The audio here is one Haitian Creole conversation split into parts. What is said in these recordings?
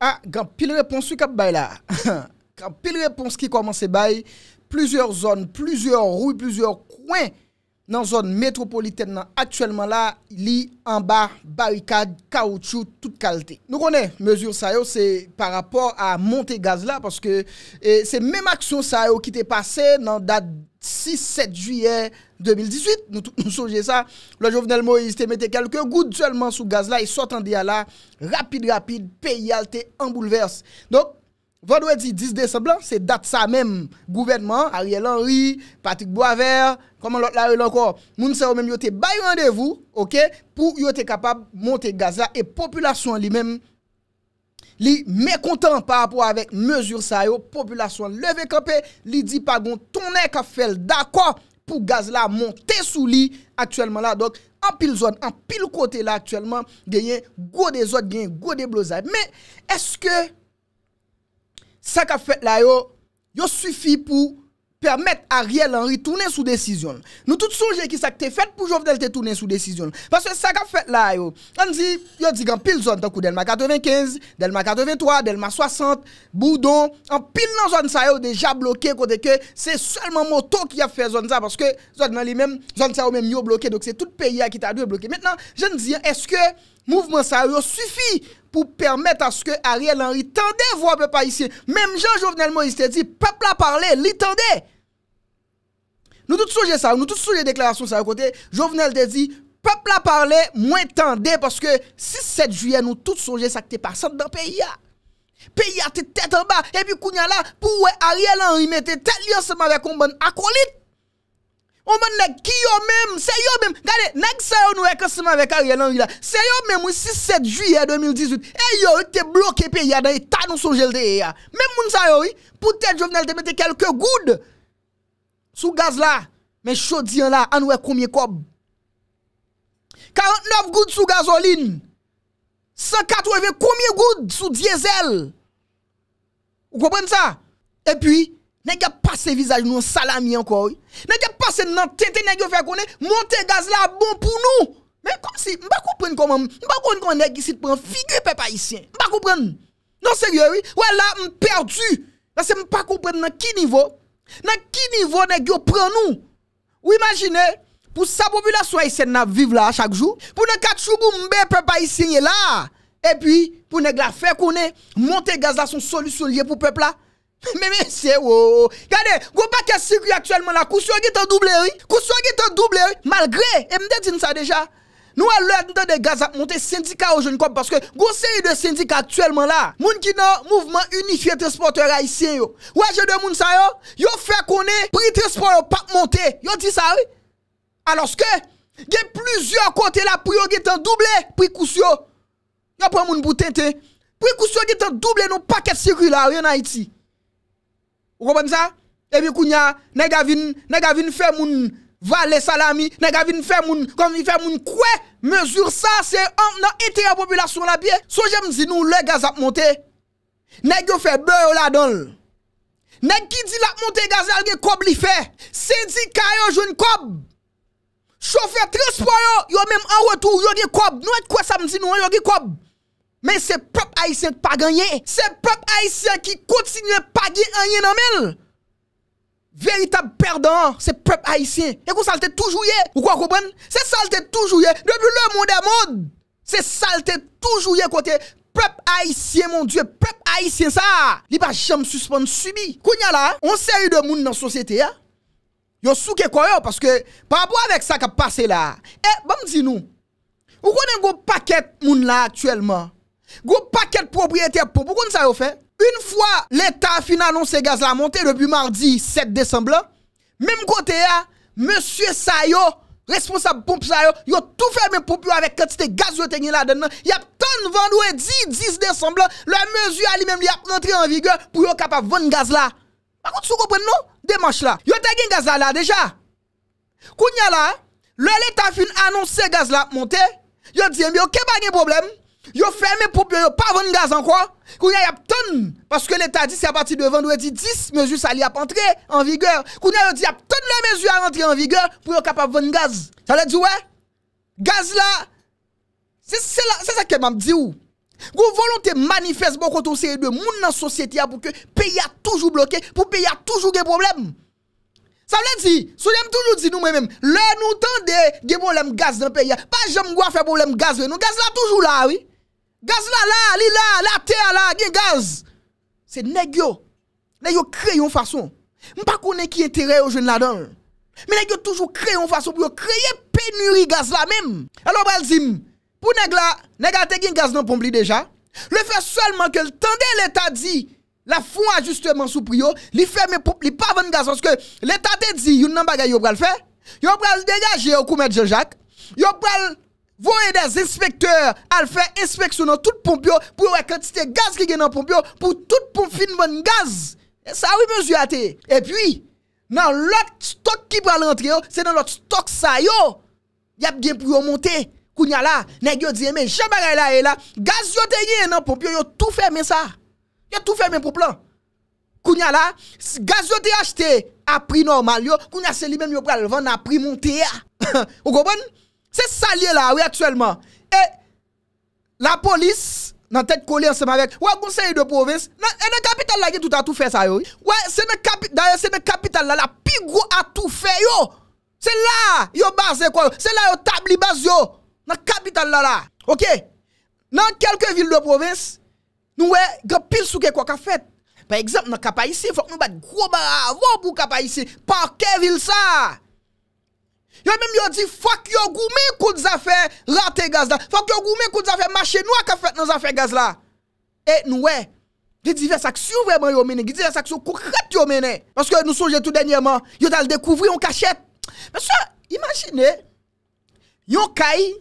Ah, gant pil reponsu kap bay la. Gant pil reponsu ki koman se bay, plizyeur zon, plizyeur rou, plizyeur kwen, nan zon metropoliten nan aktuelman la li anba, barikad, kaoutchou, tout kalte. Nou konen, mezur sa yo, se par rapport a monte gaz la, paske e, se menm aksyon sa yo ki te pase nan dat 6-7 juyer 2018, nou souje sa, la jovenel Moïse te mette kelke gout zelman sou gaz la, e sot an diya la, rapide rapide, peyi halte, an bouleverse. Vanwè di 10 décemblan, se dat sa mèm gouvernement, Ariel Henry, Patrick Boisvert, koman lot la yon kon, moun se yo mèm yote bay yon rendez-vous, ok, pou yote kapab monte gaz la, e populasyon li mèm li mèkontant par rapport avèk mèjur sa yo, populasyon leve kapè, li di pa gon tonèk a fèl d'akwa pou gaz la monte sou li aktuellement la, dok, an pil zon, an pil kote la, aktuellement, genyen go de zon, genyen go de blozay. Mè, eske... ça qu'a fait là yo, suffit pour permettre à Riel Henry tourner sous décision. Nous tous songe qui ça que fait pour Jovenel te tourner sous décision. Parce que ça qu'a fait là yo, on dit yo dit en pile zone Delma 95, Delma 83, Delma 60, Boudon, en pile dans zone ça yo déjà bloqué que c'est seulement moto qui a fait zone ça parce que zone dans lui-même, zone ça même yo bloqué donc c'est tout pays qui t'a dû bloqué. Maintenant, je dis est-ce que mouvement ça yo suffit pour permettre à ce que Ariel Henry tendait voix peuple ici. Même Jean-Jovenel Moïse te dit, peuple a parlé, tende. Nous tous soujons ça, nous tous songer déclaration ça côté. Jovenel te dit, peuple a parlé, moins tendait parce que 6-7 juillet, nous tous soujons ça qui te passé dans le pays. Pays a tête en bas, et puis Kounia là, pour Ariel Henry mettait tête ensemble avec un bon acolyte. Oman nek ki yo menm, se yo menm, gade, nek sa yo nou e kasima vek a yon anvi la. Se yo menm ou 6-7 juye 2018, e yo ou te bloke pe ya dan e tan ou son jelte e ya. Menm moun sa yo ou, pouten jo venel te mette kelke goud. Sou gaz la, men chodiyan la, an ou e koumye kob. 49 goud sou gazolin, 180 koumye goud sou diesel. Ou kopwen sa? E pi... Nè gè pasè vizaj nou an salami an kòy. Nè gè pasè nan tè tè nè gè fè konè, Montegaz la bon pou nou. Mè kom si, mba koupren koman mbe. Mba koupren koman nè gè si te pren figri pe non, pa isyen. Mba koupren. Nan sè rye wè, wè la mperdu. Nasè mba koupren nan ki nivou. Nan ki nivou nè gè yo pren nou. Ou imagine, pou sa populasyon a isyen na vive la a chak jou. Pou nan kat chougou mbe pe pa isyen yè la. E pi, pou nè gè la fè konè, Montegaz la son solusyon liye pou pepla. Mè mè sè wò. Gade, gò pakè sikri aktuellement la, kousyo gè tan doublè rè? Kousyo gè tan doublè rè? Malgré, mdè din sa deja? Nou alè, nè tan de gaz ap montè sindika ou joun kop paske gò seri de sindika aktuellement la. Moun ki nan mouvment unifiè transportè rè isè yo. Wajè de moun sa yo? Yo fè konè, pri transportè ou pak montè. Yo di sa wè? Aloske, gè plüzyò kote la pri yo gè tan doublè. Pri kousyo. Gè pou moun boutè te. Pri kousyo gè tan doublè nou pakè sikri la ou yon a iti. Ou konpon sa? Ebi kunya, neg avin, neg avin fe moun vale salami, neg avin fe moun, kon vi fe moun kwe, mezur sa, se an, nan ite ya popilasyon la biye. So jem zinou le gaz ap monte, neg yo fe blou la donl. Neg ki di la ap monte gaz alge kob li fe, se di kaya yo joun kob. Chofet respo yo, yo menm an retou, yo ge kob. Nou et kwe sa mzi nou, yo ge kob. Men se pep haisyen pa ganyen. Se pep haisyen ki kontinye pa ganyen nan men. Veritab perdan. Se pep haisyen. Eko salte toujouye. Ou kwa koubwen? Se salte toujouye. Nwepi le moun de moun. Se salte toujouye kote. Pep haisyen moun die. Pep haisyen sa. Li pa chanm suspande subi. Kounya la. On se yu de moun nan sosyete ya. Yon souke kwa yo. Paske pa abou avek sa ka pase la. E, ba mdzi nou. Ou konen go paket moun la aktuelman. Gwo paket propriyete pou pou kon sa yo fe Un fwa leta fin anons se gaz la monte Depi mardi 7 decembla Mem kote ya Monsye sa yo responsable pou pou sa yo Yo tou fe men pou pou yo avek katite gaz yo tenye la dene Yap ton vendwe 10 decembla Le mezu alimem li ap montre en vigor Pou yo kapap ven gaz la Bakout sou kopen nou? Demanche la Yo te gen gaz la la deja Koun ya la Le leta fin anons se gaz la monte Yo diye mi yo kepa gen probleme Yo ferme pou pyo yo pa von gaz an kwa? Kounye yap ton Paske neta di se apati devan Doye di 10 mezu sa li yap entre en vigor Kounye yo di yap ton le mezu a entre en vigor Pyo yo kapap von gaz Sa le di oue? Gaz la Se se la, se se keman di ou Kou volonte manifest bo koto se De moun nan sosyete ya Pou ke peya toujou bloke Pou peya toujou ge problem Sa le di Sou yem toujou di nou mwen men Le nou tende ge bolem gaz dan peya Pa jem gwa fe bolem gaz ve nou Gaz la toujou la oui Gaz là, là, li là, la terre là, gen gaz. C'est nèg yo. Nèg yo créé une façon. M'pa pas qui intérêt aux jeunes là-dedans. Mais nèg yo toujours créé une façon pour créer pénurie gaz là même. Alors va dire, pour nèg là, nèg a te gen gaz dans pompe déjà. Le fait seulement que le tendait l'état dit la fond ajustement sous prio, li ferme pompe, li pas vendre gaz parce que l'état te dit yon nan bagay yo pral faire. Yo pral dégager au de Jean-Jacques. Yo pral Vou e des inspekteur al fe inspeksyon nan tout pomp yo pou yo rekantiste gaz ki gen nan pomp yo pou tout pomp fin mwen gaz. E sa wè mèjou ate. E pi, nan lot stok ki pral entre yo, se nan lot stok sa yo, yap gen pou yo monte. Kounya la, nek yo diye men, jemba gaya la e la, gaz yo te gen nan pomp yo, yo tout ferme sa. Yo tout ferme pou plan. Kounya la, gaz yo te achete, apri normal yo, kounya se li men yo pral vende apri monte. Ou gobon? Se salye la we aktuelman, e la polis nan tek kole an seman vek, we kon se yi de provins, e nan kapital la gen tout a tou fe sa yo. We se men kapital la la pi gro a tou fe yo, se la yo base kwa yo, se la yo tabli base yo, nan kapital la la. Ok, nan kelke vil de provins, nou we gropil souke kwa ka fet, pa ekzamp nan kapa isi, fok nou bat groba avon pou kapa isi, pa ke vil sa. Yo même yo dit fuck yo goumé coup de raté gaz là. Fuck yo goumé coup de affaires marché noir fait dans affaires gaz là. Et nous ouais, des diverses actions vraiment yo mené, diverses actions concrètes yo mené parce que nous songe tout dernièrement, yo t'a découvrir en cachette. Monsieur, imaginez yon kay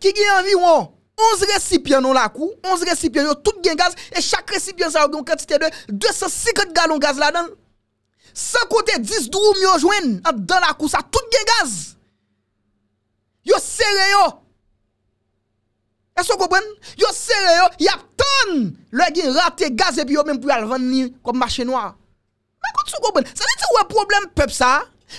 qui gagne environ 11 récipients dans la cour, 11 récipients tout gen gaz et chaque récipient a une quantité de 250 gallons gaz là-dedans. 5 kote, 10 droum yo jwen, an dan la kousa, tout gen gaz. Yo sere yo. E so goben? Yo sere yo, yap ton! Le gen rate gaz epi yo menm pou yalvan ni kom mache noa. Mwen kote so goben? Se ne te we problem pep sa?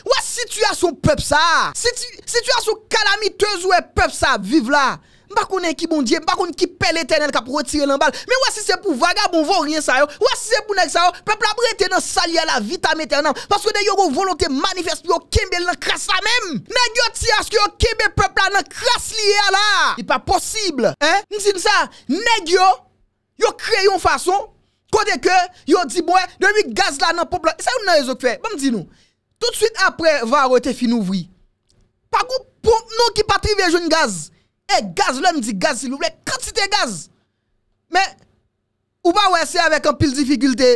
We situasyon pep sa? Situasyon kalamitez we pep sa? Viv la! Mbakounen ki bondye, mbakounen ki pel eternel ka pou retire nan bal. Men wè si se pou vagab, mwen vò rien sa yo. Wè si se pou nek sa yo, pepla brete nan salye la vitame eternel. Paske de yo go volonté manifest pou yo kembe nan kras la mem. Neg yo ti aske yo kembe pepla nan kras liye la. E pa posible. Ndine sa, neg yo, yo kreyon fason, kode ke, yo di mwen, bon, de mi gaz la nan popla. E sa yo nan ezok fe. Mwen mdine, tout suite apre va rete fin ouvri. Pakou poun non ki patrive joun gaz. E gaz la mi di gaz si loup lè, kat si te gaz. Mè, ou ba wè se avèk an pil difikultè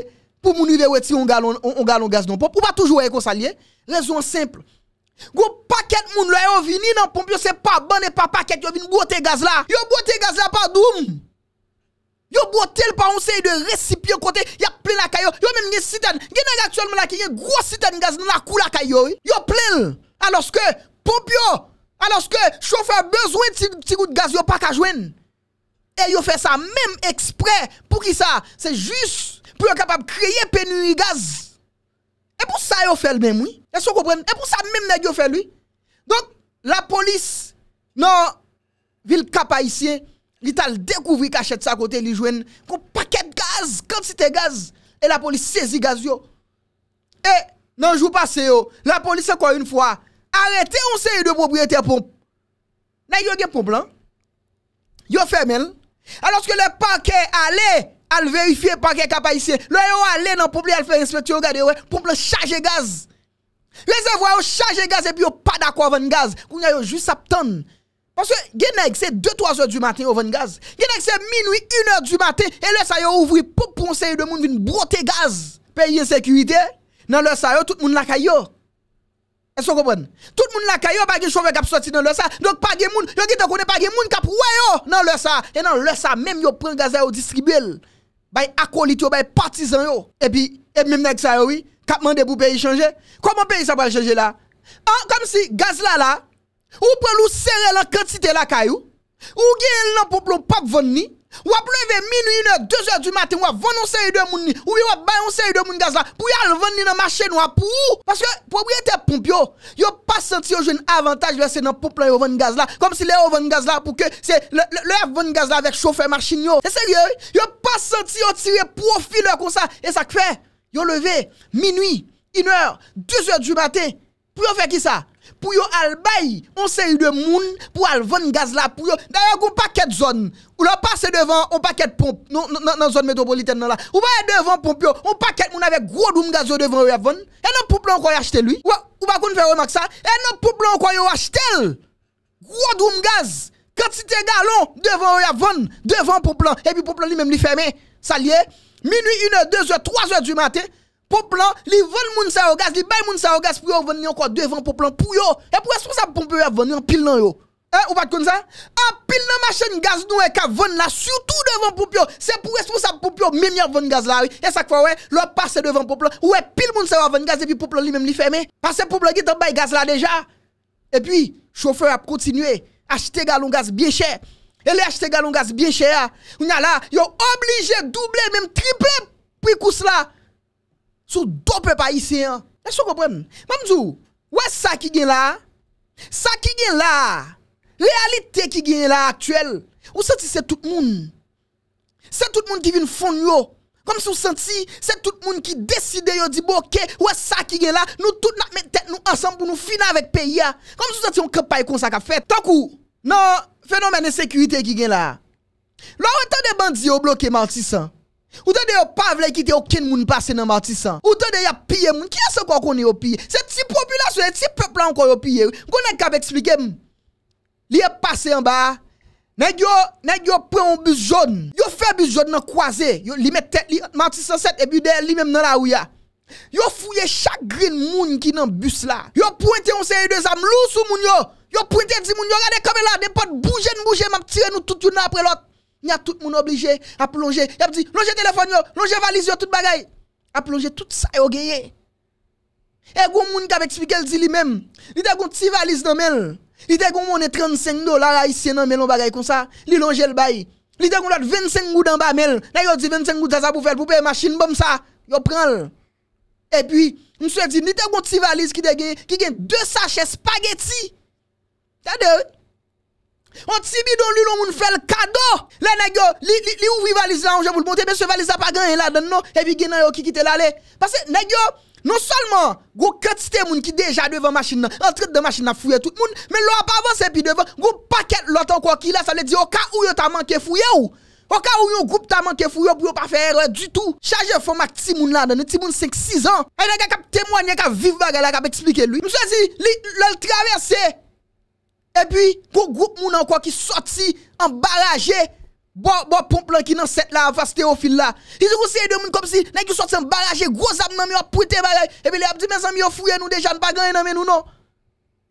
pou moun ive wè ti on galon gaz don pop. Ou ba toujou wè kon sa liè. Rezon simple. Gwo pakèt moun lè, ou vini nan pomp bon, yo se pa ban e pa pakèt yo vin bote gaz la. Yo bote gaz la pa doun. Yo bote l pa on se y de resipyon kote, ya plen la kayo. Yo men gen sitan, gen nan yon aktualman la ki gen gwo sitan gaz nan la kou la kayo. Yo plen, aloske pomp yo... aloske chou fè bezwen ti gout gaz yo pak a jwen, e yo fè sa mèm eksprè pou ki sa, se jous pou yo kapap kreye peni yi gaz, e pou sa yo fè lè mèm, e pou sa mèm mèd yo fè lè, donk la polis nan vil kapayisyen, li tal dekouvri kachet sa kote li jwen, pou paket gaz, kante si te gaz, e la polis sezi gaz yo, e nan jou pase yo, la polis se kwa yon fwa, Arrete yon seye de propriété pompe. Nan yon gen pompe lan. Yon fermel. Anoske le parke ale, al verifiye parke kapa isi. Le yon ale nan pompe li al fe inspekti yon gade we. Pompe le chaje gaz. Le ze vwa yo chaje gaz epi yo pa dako avan gaz. Koun yon jou saptan. Panse genek se 2-3 ou du maten avan gaz. Genek se minoui 1 ou du maten. E le seye ou ouvri pompe pou yon seye de moun vin brote gaz. Pe yon sekurite nan le seye tout moun lakay yo. Est-ce que vous comprenez Tout le monde là, il n'y a pas de chauffeur qui sorti dans le ça. Donc, pas de monde, il n'y a pas de monde qui a dans le ça. Et dans le ça, même, prenez prennent gaz à distribuer. vous acolyte, bay partisan yo. Et puis, et même avec ça, oui, cap mandé pour pays changer. Comment pays ça va changer là? Ah, comme si gaz là là, ou prend ou serrer la quantité la caillou, ou gagne l'an pour pas vendre Ou ap leve minu 1h, 2h du maten, ou ap venon se yi de moun ni, ou ap bayon se yi de moun gaz la, pou yi al ven ni nan mache nou ap pou ou. Paske pou ou yi te pomp yo, yo pa senti yo jen avantage ve se nan pomp la yo ven gaz la, kom si le yo ven gaz la pou ke se le ven gaz la vek chofe marchin yo. E se yi yo, yo pa senti yo tire pou ou fi le kon sa, e sa kwe, yo leve minu 1h, 2h du maten, pou yo fe ki sa? pour yo albay, on on eu de moun pour al vendre gaz là pour y, d'ailleurs un paquet de zone ou là passe devant un paquet de pompe non non zone métropolitaine là ou pas devant pompe on on paquet moun avec gros doum gaz devant a vendre et non pour encore acheter lui ou pas qu'on faire remarque ça et non pour encore yo acheter gros doum gaz quantité galon devant a vendre devant pour et puis pour lui même lui ferme. ça lié minuit 1h 2h 3h du matin Poplan, li vol moun sa yo gaz, li bay moun sa yo gaz pou yo venir encore devant Poplan pour yo. Et pour responsable pompe yo venir en pile nan yo. Eh, ou pas comme ça? En ah, pile nan machine gaz nous et ka venir là surtout devant Poplan. C'est pour responsable pompe yo même yon venir gaz là. Et ça quoi ouais, leur passe devant Poplan, ouais pile moun sa yo gaz et puis Poplan lui même li fermé. Parce que Poplan qui t'en bay gaz là déjà. Et puis chauffeur a continué acheter galon gaz bien cher. Et les acheter galon gaz bien cher. On a là, yo obligé doubler même tripler prix cous là. Sou dope pa yise yon. E chou gopwen. Mamdou, wè sa ki gen la? Sa ki gen la? Realite ki gen la aktuel? Ou senti se tout moun? Se tout moun ki vin foun yo? Kom si ou senti se tout moun ki deside yo di boke? Wè sa ki gen la? Nou tout nak men tek nou ansan pou nou fina vek peyi ya? Kom si ou senti yon kapay kon sa ka fet? Tankou, nan fenomen de sekwite ki gen la? La ou entande bandi yo bloke manti san? Ote de yo pa vle ki te okin moun pase nan Maltisan Ote de yo piye moun Ki ya se kon kon yo piye Se ti populasyon, se ti peplan kon yo piye Mkonen kab eksplike moun Li e yo pase yon ba Nen yo pre yon bus joun Yo fe bus joun nan kwaze Yo li me tek li Maltisan 7 e bi de li mem nan la ouya Yo fuyye chak grin moun ki nan bus la Yo pointe yon seri 2 am lous ou moun yo Yo pointe di moun yo gade kabe la De pot bouje nou bouje mam tire nou tout yon apre lot Il y a tout le monde obligé à plonger. Il a dit, plongez téléphone, plongez valise, tout bagay. A plonger tout ça, yo gagné. Et gon moun k'ap expliqué dit lui-même. Il a goun petit valise dans mel. Il a goun 35 dollars haïtien dans mel on bagay comme ça. Il longe le bail. Il a goun 25 goud dans bas mel. Là yo dit 25 goud ça pour faire pour payer machine bon ça. Yo prend Et puis monsieur dit, il a goun petit valise qui a qui gagne deux sachets spaghetti. T'as On ti bidon li loun moun fèl kado. Le negyo, li ouvi valiz la anjè boul bonte, bè se valiz apagan yon ladan nou, epi genan yon ki kite lalè. Pase negyo, non solman, goun kètite moun ki deja dwevan machin nan, entret de machin nan fuyè tout moun, men lò ap avanse epi dwevan, goun pakèt lotan kwa ki lè, sa lè di o ka ou yon ta manke fuyè ou. O ka ou yon goup ta manke fuyè ou, pou yon pa fè rè du tout. Chaje fòm ak ti moun ladan, ti moun 5-6 an, a yon ak kap temwanyen, E pi, kou group moun an kwa ki soti an baraje, bo pomplan ki nan set la, an vasteofil la. Ti zi kou seye de moun kom si, nan ki soti an baraje, groz ap nan mi wap pwite baraje, e pi le ap di men zan mi wap fwye nou dejan, bagan yon nan men nou nou.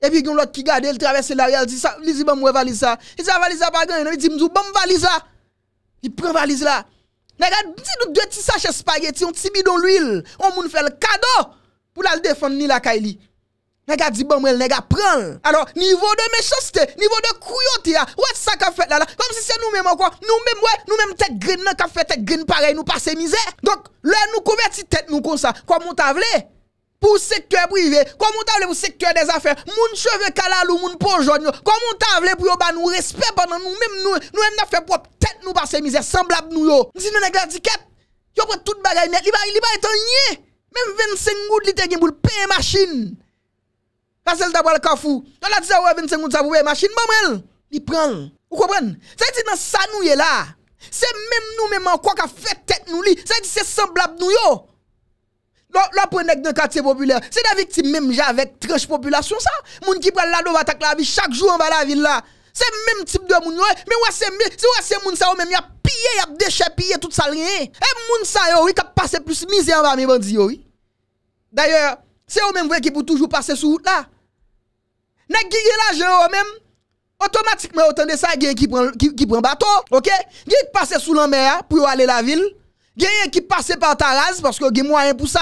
E pi yon lot ki gade, el travese la real, li zi bam wè valiz la. Li zi wè valiz la bagan, nan mi di mzou, bam valiz la. Li pren valiz la. Nega, nisi nou dwe ti sache spageti, yon tibi don l'wil, yon moun fel kado, pou la l defon ni Nega di bomrel, nega pran. Ano, nivou de mechoste, nivou de kouyote ya, wè sa ka fèt la la, kom si se nou mèm an kon, nou mèm wè, nou mèm tek grin nan, ka fèt tek grin parel nou pa se mizè. Donk, lè nou kouverti tèt nou kon sa, kom moun ta vle, pou sektur privè, kom moun ta vle pou sektur de zafè, moun cheve kalalou, moun pojod yo, kom moun ta vle pou yo ba nou respèp anan, nou mèm nou en na fèt pop, tèt nou pa se mizè, semblab nou yo. Nisi nou nega di kèt, yo pou tout bagay net, Parce qu'elle d'abord le cafou. On la dit 25 ça pour machine, bon, elle, il prend. Vous comprenez? Ça dit dans ça nous là. C'est même nous même en quoi qu'a fait tête nous li. Ça dit c'est semblable nous yo. Là pour nèg dans quartier populaire, c'est la victime même avec tranche population ça. Moun qui prend la do attaque la vie chaque jour en bas la ville là. C'est même type de moun mais ouais c'est c'est ouais c'est moun ça même y a pillé, y a déchets pillé tout ça rien. Et moun ça yo oui qui passé plus misère en bas mes bandits oui. D'ailleurs, c'est eux même vrai qui pour toujours passer sous route là. Nèg qui gagne l'argent même automatiquement entendez ça gagne qui prend qui, prend bateau, OK Gagne passe sous la mer pour aller la ville. Gagne qui passe par Taraz parce que gagne moyen pour ça.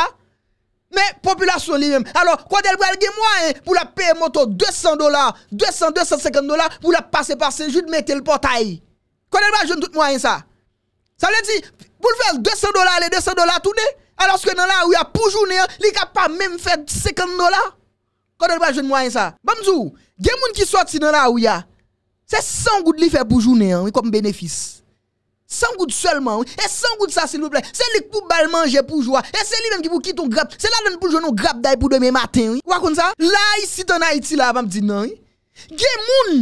Mais population lui-même. Alors, quand elle gagne moyen pour la payer moto 200 dollars, 200 250 dollars pour la passer par Saint-Jude mettre le portail. Quand elle va tout moyen ça. Ça veut dire pour le faire 200 dollars les 200 dollars tourner alors que dans il y a pour journée, il pas même fait 50 dollars. Kwa do li pa jwen mwa yon sa. Bamdou, gen moun ki sot si nan la ou ya, se sang gout li fe poujou nen yon, wikop mbenefis. Sang gout selman, wik. E sang gout sa sil mwple. Se li pou bal manje poujou a. E se li menm ki pou kiton grap. Se la nan poujou nou grap daye pou demen maten, wik. Wakoun sa? La yi siton a iti la, bamdou nan yi. Gen moun,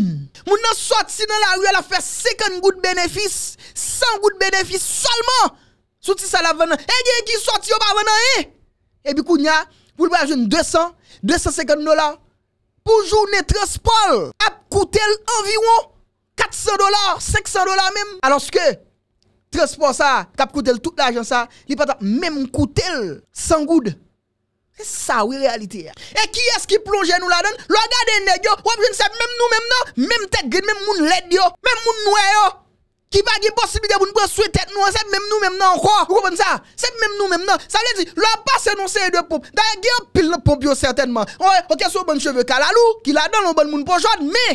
moun nan sot si nan la ou ya la fe second gout mbenefis, sang gout mbenefis, solman, sot si sa la venan. E gen yi ki sot si yo pa venan yi Vous le jeune 200, 250 dollars. Pour journée transport, ça koutel environ 400 dollars, 500 dollars même. Alors que, transport ça, ça coûté toute l'argent ça, il pas même coûté 100 goud. C'est ça, oui, réalité. Et qui est-ce qui plonge nous là-dedans? Regardez, des nègres, ou même nous, même non, même tête, même moun led même moun noir Ki pa gen posibite pou nou pou souetet nou an, sep menm nou menm nan, kwa? Ou konpon sa? Sep menm nou menm nan, sa vle di, lor pa senon seye de pop, da gen pil nan pompio certainman. Oye, oke sou bon cheve kalalou, ki la don lon bon moun po jod, me,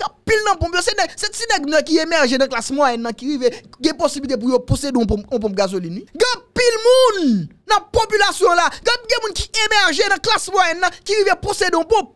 gen pil nan pompio. Se te sinek nou ki emerje nan klas mou an nan, ki vive gen posibite pou yo posey don pomp gazolini. Gen pil moun nan popilasyon la, gen pi gen moun ki emerje nan klas mou an nan, ki vive posey don pomp.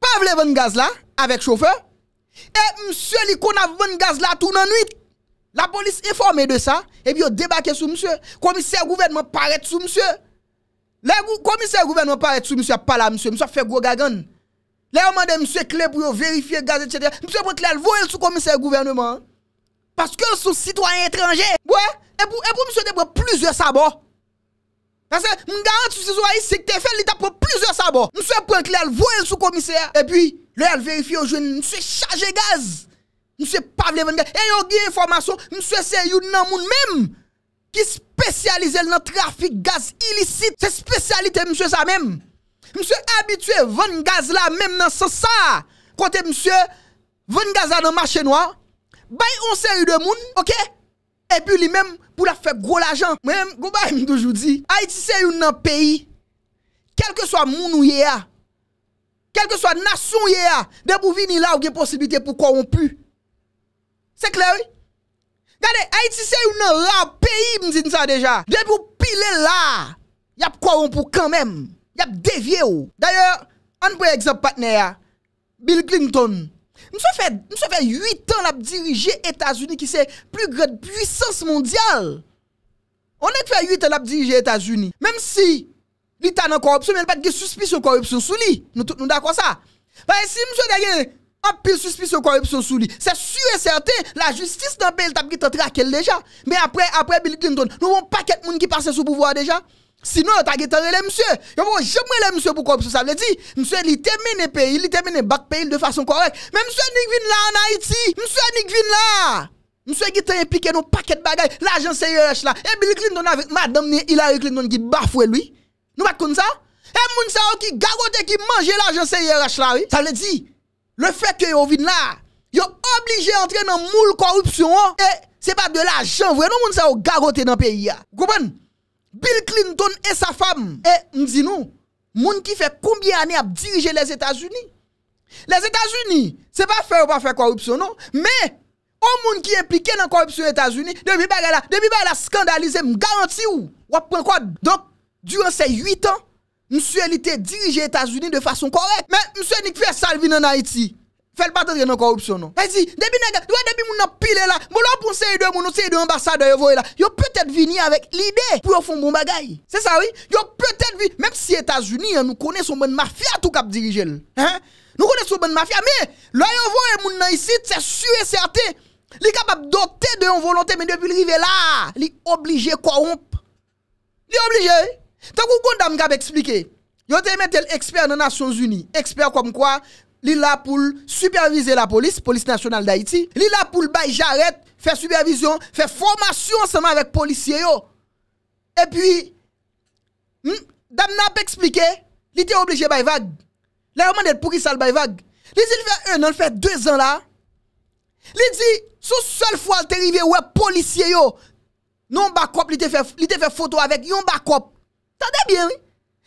Pa vle ven gaz la, avek choufe, e msye li kon av ven gaz la tou nan nuit. La polis informe de sa, e bi yo debake sou msye. Komise gouverneman paret sou msye. Le komise gouverneman paret sou msye, pa la msye, msye fe gwo gagan. Le yo mande msye kle pou yo verifiye gaz et chete. Msye pou kle alvo el sou komise gouverneman. Paske sou sitwany entranje. Bwe, e pou msye de pou yo plizye sabo. Mwen garante sou se zo a yi, se kte fè lita pou plizè sa bo. Mwen se prent lè al voèl sou komisè a, e pi lè al verifi yo jwen, mwen se chaje gaz. Mwen se pavle ven gaz. E yon gè informasyon, mwen se se yon nan moun mèm, ki spesyalize l nan trafik gaz ilisite. Se spesyalite mwen se sa mèm. Mwen se abitue ven gaz la mèm nan se sa. Kote mwen se, ven gaz la nan machè noa, bay yon se yon de moun, ok? Epi li menm pou la fek gwo la jan. Menm, gwo ba yon dojou di? Haiti se yon nan peyi, kelke swa moun ou ye a, kelke swa nasyon ou ye a, de pou vini la ou gen posibite pou kwa won pu. Se kler ou? Gade, Haiti se yon nan la peyi, mzintan deja. De pou pile la, yap kwa won pou kan menm. Yap devye ou. Oh. Daye, an pou eksep patne ya, Bill Clinton, Mwen se fè 8 an ap dirije Etasuni ki se plus grede pwisans mondyal. Mwen se fè 8 an ap dirije Etasuni, menm si lita nan korupsyon menm pat ge suspisyon korupsyon sou li, nou da kon sa. Fè e si mwen se fè 8 an ap suspisyon korupsyon sou li, se sure certe la justis nan bel tabri te trakel deja, men apre Billy Clinton, nou woun paket moun ki pase sou pouvoar deja. Sinon yo ta gitare le msye, yo moun jemre le msye pou korupsyon, sa vle di, msye li temene peyi, li temene bak peyi de fason korek. Men msye ni gvin la an Haiti, msye ni gvin la, msye ki te implike nou paket bagay, l'agen se yerech la, e eh, bilik lindon avek madam ni ilary klindon ki bafwe lui, nou bak koun sa. E moun sa yo ki garote ki manje l'agen se yerech la, sa vle di, le fek yo vin la, yo oblige entre nan moul korupsyon, e eh. se pa de l'agen vwe, nou moun sa yo garote nan peyi ya, koupen? Bill Clinton e sa fam. E mzi nou, moun ki fe koumbye ane ap dirije les Etats-Unis. Les Etats-Unis, se pa fe ou pa fe korupsyon nou. Me, ou moun ki implike nan korupsyon Etats-Unis, Demi-Beg el a skandalize m garanti ou. Wap pen kwa, donk, duran se 8 an, msi el ite dirije Etats-Unis de fason korek. Me, msi el ni kwe salvi nan Haiti. Fèl patè rè nan korupsyon nan. Vèzi, dèbi moun nan pile la, moun lò poun sè yè dè, moun nou sè yè dè ambassade yè vò yè la, yò pètè vini avèk l'idé pou yò fon bon bagay. Sè sa wè, yò pètè vini. Mèm si Etats-Unis, yò nou konè sou moun mafya tou kap dirijel. Nou konè sou moun mafya, mè, lò yò vò yè moun nan isi tè sure certè, li kap ap dotè dè yon volontè, mè dè pi l'rive la, li oblijè koromp. Li oblijè. Takou kondam kap eksplike, Li la pou l'supervise la polis, polis nasyonal d'Haïti. Li la pou l'bay jaret, fè supervision, fè formation anseman vek polisye yo. E pwi, dam nan pe eksplike, li te obleje bay vag. Lè yon man et pou ki sal bay vag. Li di l'fè un, nan l'fè dwe zan la. Li di, sou sel fwa l'te rive wè polisye yo. Non bakop, li te fè foto avèk, yon bakop. Tade bien yon.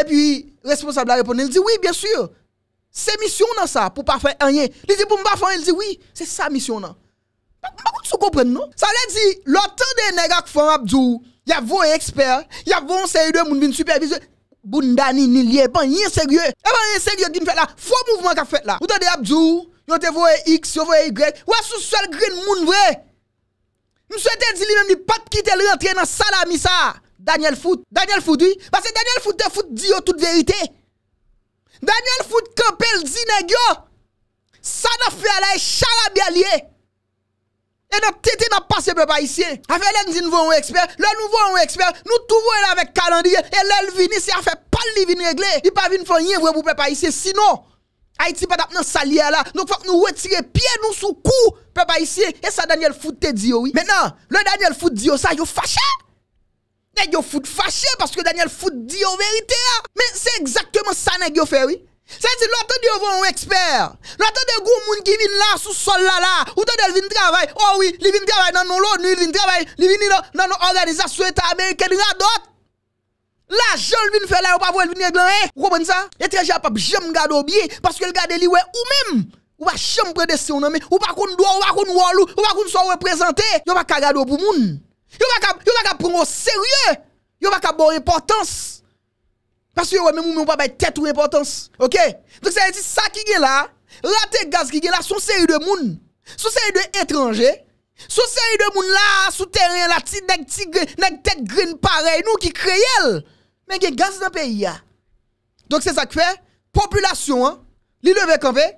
Et puis, responsable a répondu, il dit oui, bien sûr. C'est mission dans ça, pour pas faire rien. Il dit pour me pas faire, il dit oui, c'est ça mission là. Bah, bah, vous comprenez, non? Ça veut dire, l'autre temps des nègres qui font Abdou, il y a vos experts, il y a vos série de monde qui superviser. Boundani, ni a pas eh ben, rien sérieux. Et pas rien sérieux qui fait là. Faux mouvement qu'a fait là. Vous avez Abdou, vous avez voyé X, vous avez Y. Ou sous seul green monde vrai. Monsieur te dit lui-même, il pas quitter le rentrer dans la salle ça. Daniel foute. Daniel foute yi. Basse Daniel foute foute diyo tout verite. Daniel foute kope l di negyo. San a fwe la e chan a bia liye. E nan tete nan pase pe pa isye. A fe len di nouvo yon ekspert. Le nouvo yon ekspert. Nou touvo yon avek kalandi yon. E lel vini se a fe pal li vin regle. Y pa vin fwe yon vwe pou pe pa isye. Sinon. A iti pa tap nan salye la. Noun fwe nou wetire. Pye nou sou kou. Pe pa isye. E sa Daniel foute diyo yi. Menan. Le Daniel foute diyo oh, sa yon fache. Ne gyo foute fache, paske Daniel foute di yo verite ya. Men, se ekzaktemen sa ne gyo fe, oui. Se, se, nou ato di yo voun ou ekspert. Nou ato de goun moun ki vin la, sou sol la la. Ou ato de el vin travay. Ou, oui, li vin travay nan nou loun, li vin travay. Li vin ni nan nou organizasyon etan Amerike, ni nan dot. La, joun vin fe la, ou pa voun el vin reglan, eh. Ou konpon sa? E trejap ap joun gado biye, paske el gade li we ou mem. Ou pa joun predeste ou nan me. Ou pa kon do, ou pa kon walu, ou pa kon sou represente. Yo pa kagado pou moun. Yon va ka prou serye, yon va ka pou importans. Paske yon wè mè moun moun wè bay tetou importans, ok? Dok se yon ti sa ki gè la, rate gaz ki gè la, sou seri de moun. Sou seri de etranje, sou seri de moun la, sou teren la, ti neg tek grin parey nou ki kreye l. Men gen gaz nan peyi ya. Dok se sa ki fè, populasyon an, li le vek an fe.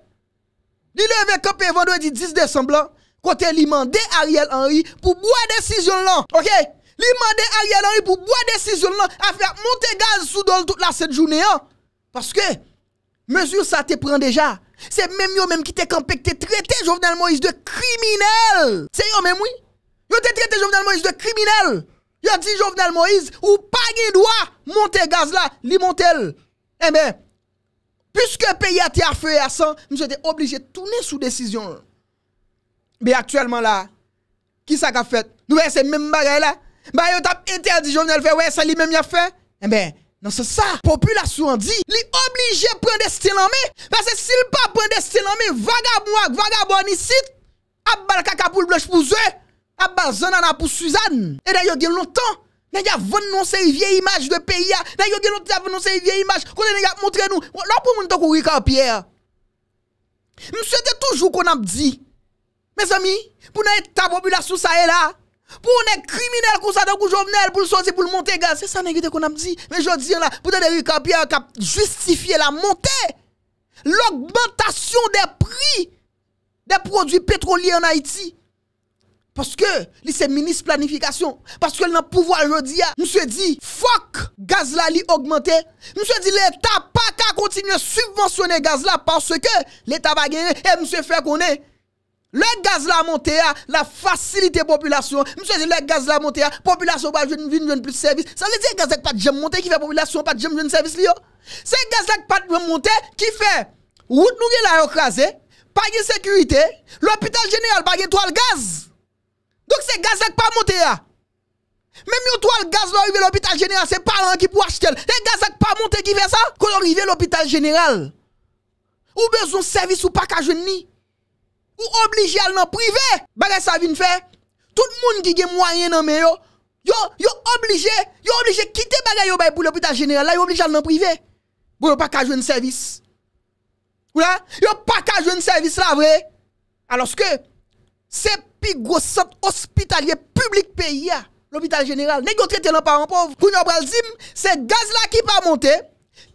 Li le vek an fe vando di 10 Desemblan. Côté li mandé Ariel Henry pour boire décision là. OK? Li mandé Ariel Henry pour boire décision là à faire monter gaz sous dol toute la cette journée hein? Parce que mesure ça te prend déjà. C'est même yo même qui te campé te traité Jovenel Moïse de criminel. C'est yo même oui. Yo te traité Jovenel Moïse de criminel. Yo dit Jovenel Moïse ou pas gain droit monter gaz là, li montel. Eh ben puisque pays a été à feu à sang, nous sommes obligés de tourner sous décision. Be aktuelman la, ki sa ka fet? Nou e eh, se mèm bagay la? Ba yo tap interdi jounel fe, wè sa li mèm ya fe? E eh bè, nan se sa, populasyon di, li oblige prendestin an me, basse sil pa prendestin an me, vagab wak, vagab wani sit, ap bal kaka pou l bloch pou zwe, ap bal zon an ap pou suzan. E nan yo gen nou tan, nan yo ven nou se vie imaj de peyi ya, nan yo gen nou te ven nou se vie imaj, konde nan yo ap montre nou, wak pou moun to kou wika ap ye ya? Mse te toujou kon ap di, Mes ami, pou nou e tabobu la sou sa e la, pou nou e kriminel kousa de kou jovenel pou l'sosi pou l'monte gaz, se sa nan gote kon nan mdi, men jodi an la, pou te de yu kapi an kap, justifiye la monte, l'augmentation de pri, de prodwi petroli an Haiti, paske li se minis planifikasyon, paske l nan pouvo an jodi a, mse di, fok gaz la li augmente, mse di l'Etat pa ka kontinye subventione gaz la, paske l'Etat va genye, e mse fe konen, Le gaz la monte a, la fasilite popilasyon. Mwen se se le gaz la monte a, popilasyon pa jwen jwen plus servis. Sa se se gaz la pat jwen monte ki fe popilasyon pa jwen jwen servis li yo? Se gaz la pat jwen monte ki fe, wout nou gen la reoklase, pa gen sekurite, l'hopital jeneral pa gen to al gaz. Dok se gaz la pa monte a. Mem yo to al gaz la ouive l'hopital jeneral, se pa lan ki pou achit el. Se gaz la pa monte ki fe sa, kon ouive l'hopital jeneral. Ou bezon servis ou pa ka jwen ni. ou obligé à l'en privé. Bagay ça vient faire. Tout le monde qui a moyen dans yo, yo, yo obligé, yo obligé quitter bagay yo bah, pour l'hôpital général, là yo obligé à l'en privé. Pour yo pas qu'à jouer service. Ou là, yo pas qu'à jouer service la vrai. Alors que c'est plus gros centre hospitalier public pays l'hôpital général. pas traité l'en parent pauvre. Pour nous c'est gaz là qui pas monter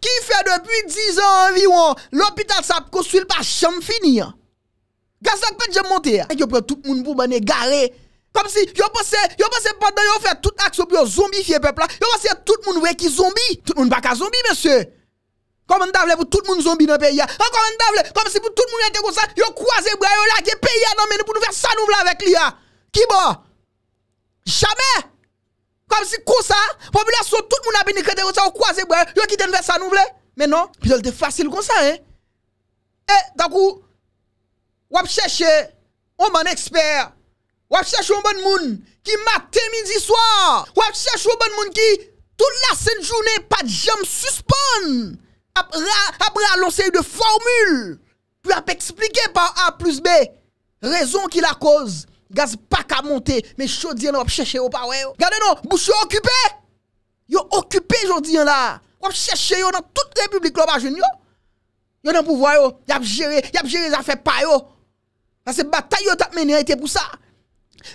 qui fait depuis 10 ans environ l'hôpital ça construit pas champs finir. Kwa sa kwen jem monte ya, yo pou yo tout moun pou mwane gare, kom si yo posè, yo posè pandan yo fè tout aksyo pou yo zombifiye pepla, yo posè tout moun wè ki zombi, tout moun wè ki zombi mè sè, kom mwen davle pou tout moun zombi nan pe ya, kom mwen davle, kom si pou tout moun wè te konsan, yo kwa zè bwè, yo lakè pe ya nan meni pou nou fè sanouvle avèk li ya, ki bo? Jamè! Kom si konsan, pou mwen lè so tout moun apè ni kre te konsan, yo kwa zè bwè, yo ki ten fè sanouvle, menon, Wap cheche, oman eksper, wap cheche ou bon moun ki matè midi swar, wap cheche ou bon moun ki tout la sèn jounè pat jèm suspon, ap ralonsè yu de formül, pou ap eksplike par A plus B, rezon ki la koz, gaz pa ka monte, men chou diyan wap cheche ou par wè yo. Gade nou, mou chou okupè, yo okupè joun diyan la, wap cheche yo nan tout republik lopajen yo, yo nan pouvwa yo, yo ap jere, yo ap jere zafè pa yo, wap cheche. Ase batay yo tap menye a ete pou sa.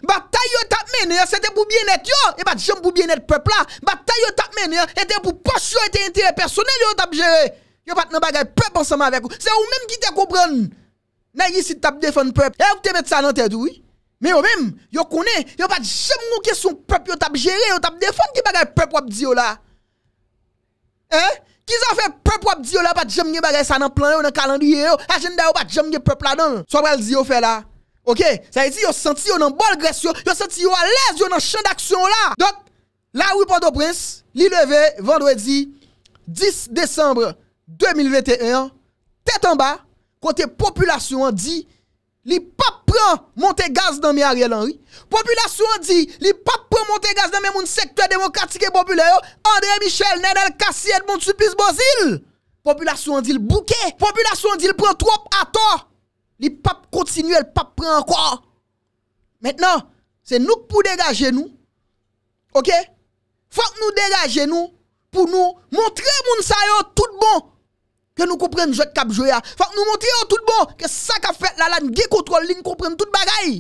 Batay yo tap menye a sete pou bien ete yo. E bat jem pou bien ete pep la. Batay yo tap menye a ete pou pasyo ete entere personel yo tap jere. Yo bat nan bagay pep ansama avek ou. Se ou menm ki te koupron. Nan yisi tap defon pep. E ou te met sa nan te tou. Men yo menm, yo konen. Yo bat jem nou keson pep yo tap jere. Yo tap defon ki bagay pep wap diyo la. Eh! Kizan fe pep wap diyo la pa jem nye bagay sa nan plan yo nan kalandye yo, ajenda yo pa jem nye pep la dan. So wap al diyo fe la? Ok, sa yi di yo senti yo nan bol gres yo, yo senti yo alèz yo nan chan d'aksyon la. Donk, la ripot do Prince, li 9 vendredi 10 désembre 2021, tèt an ba, kote populasyon di, li pap! prend gaz dans mes Ariel Henry. Population dit, li pas prend monter gaz dans mon secteur démocratique et populaire. André Michel, Nenel Cassier, Edmond Supis, Bozil. Population dit le bouquet. Population dit le prend trop à tort. Les pas continue, le pas prend encore. Maintenant, c'est nous pour dégager nous. OK Faut que nous dégager nous pour nous montrer mon sa tout bon Kè nou koupren jòt kap jò ya. Fak nou montri yo tout bon. Kè sa ka fèt la lan. Gè kontrol lin koupren tout bagay.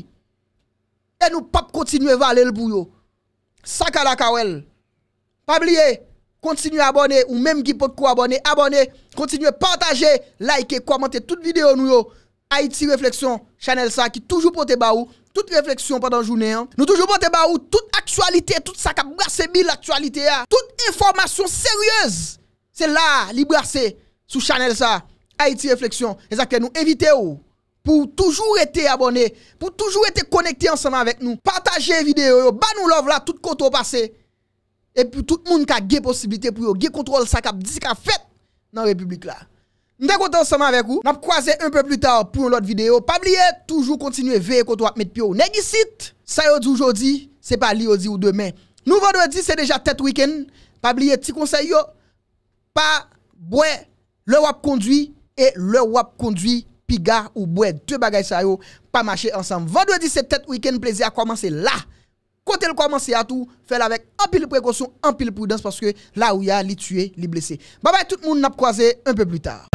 Kè nou pap kontinuè valè l'bou yo. Sa ka la kawèl. Pabliye. Kontinuè abonè. Ou mèm ki pot kou abonè. Abonè. Kontinuè pantajè. Like e komante tout videyo nou yo. Haiti Reflexion. Channel sa ki toujou pote ba ou. Tout refleksyon padan jounè. Nou toujou pote ba ou. Tout aktualite. Tout sa kap brase bil aktualite ya. Tout informasyon seryèz. Se la li brase. sous channel ça, Haïti Réflexion. Et ça que nous invitons pour toujours être abonné, pour toujours être connecté ensemble avec nous. Partager vidéo, ban nous love là, tout côté passé. Et puis tout le monde qui a des possibilités pour des contrôle ça, qui fait dans la République là. Nous sommes ensemble avec vous. Nous croisé un peu plus tard pour une autre vidéo. Pas oublier, toujours continuer veiller mettre pied Ça aujourd'hui, c'est pas aujourd'hui ou demain. Nous vendredi, c'est déjà tête week-end. Pas oublier, petit conseil, pas bois le wap conduit et le wap conduit piga ou Bouet. deux bagages sa yo pas marcher ensemble. Vendredi c'est peut-être week-end plaisir à commencer là. Quand le commence à tout, faire avec un pile précaution, un pile prudence parce que là où il y a les tuer, les blessés. Bye bye tout le monde n'a croisé un peu plus tard.